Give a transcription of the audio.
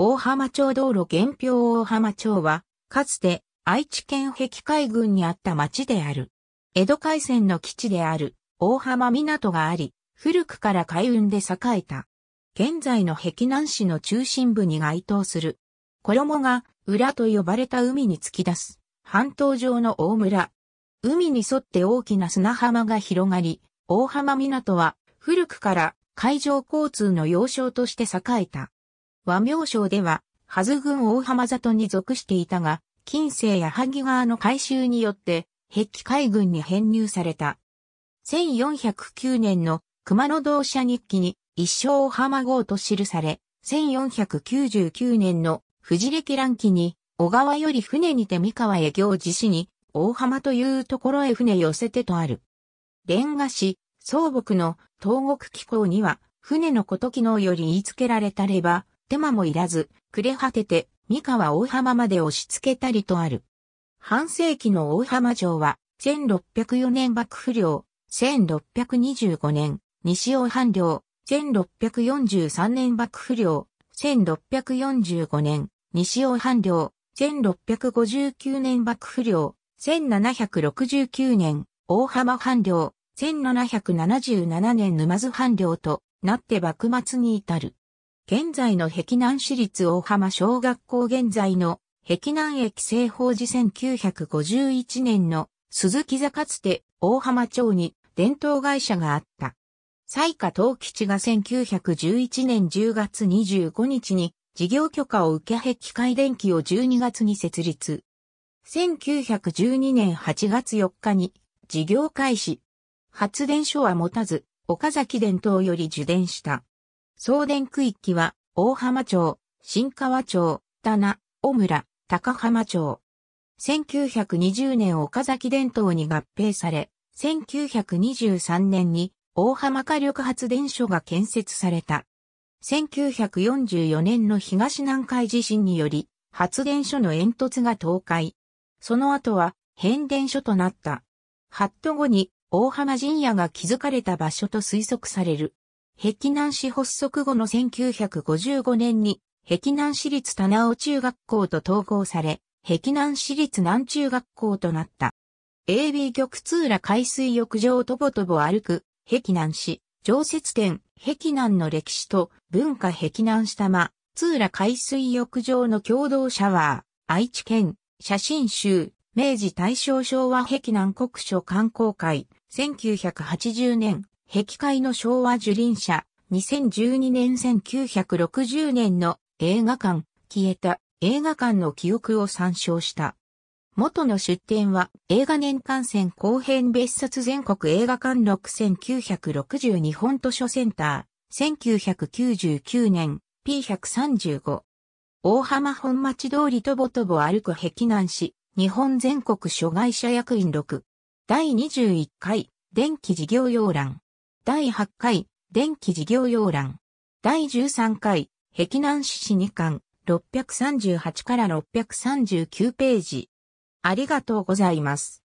大浜町道路原標大浜町は、かつて愛知県壁海軍にあった町である。江戸海戦の基地である大浜港があり、古くから海運で栄えた。現在の壁南市の中心部に該当する。衣が裏と呼ばれた海に突き出す半島上の大村。海に沿って大きな砂浜が広がり、大浜港は古くから海上交通の要衝として栄えた。和名称では、はず郡大浜里に属していたが、近世や萩川の改修によって、壁海軍に編入された。1409年の熊野同社日記に一生大浜号と記され、1499年の藤歴乱記に、小川より船にて三河へ行事しに、大浜というところへ船寄せてとある。連ン市、総北の東国機構には、船のこと機能より言いつけられたれば、手間もいらず、暮れ果てて、三河大浜まで押し付けたりとある。半世紀の大浜城は、1604年幕府領、1625年、西大藩領、1643年幕府領、1645年、西大藩領、1659年幕府領、1769年、大浜藩領、1777年沼津藩領となって幕末に至る。現在の碧南市立大浜小学校現在の碧南駅西方寺1951年の鈴木座かつて大浜町に伝統会社があった。西下東吉が1911年10月25日に事業許可を受け碧海電機を12月に設立。1912年8月4日に事業開始。発電所は持たず、岡崎電灯より受電した。送電区域は、大浜町、新川町、棚、小村、高浜町。1920年岡崎電灯に合併され、1923年に大浜火力発電所が建設された。1944年の東南海地震により、発電所の煙突が倒壊。その後は変電所となった。ハット後に大浜陣屋が築かれた場所と推測される。壁南市発足後の1955年に、壁南市立田尾中学校と統合され、壁南市立南中学校となった。AB 局。通浦海水浴場とぼとぼ歩く、壁南市、常設店、壁南の歴史と文化壁南下間、通浦海水浴場の共同シャワー、愛知県、写真集、明治大正昭和壁南国書観光会、1980年、壁界の昭和樹林社、2012年1960年の映画館、消えた映画館の記憶を参照した。元の出展は映画年間戦後編別冊全国映画館6960日本図書センター、1999年 P135。大浜本町通りとぼとぼ歩く壁南市、日本全国諸外者役員6。第21回、電気事業要欄。第8回、電気事業要覧。第13回、碧南市市2巻、638から639ページ。ありがとうございます。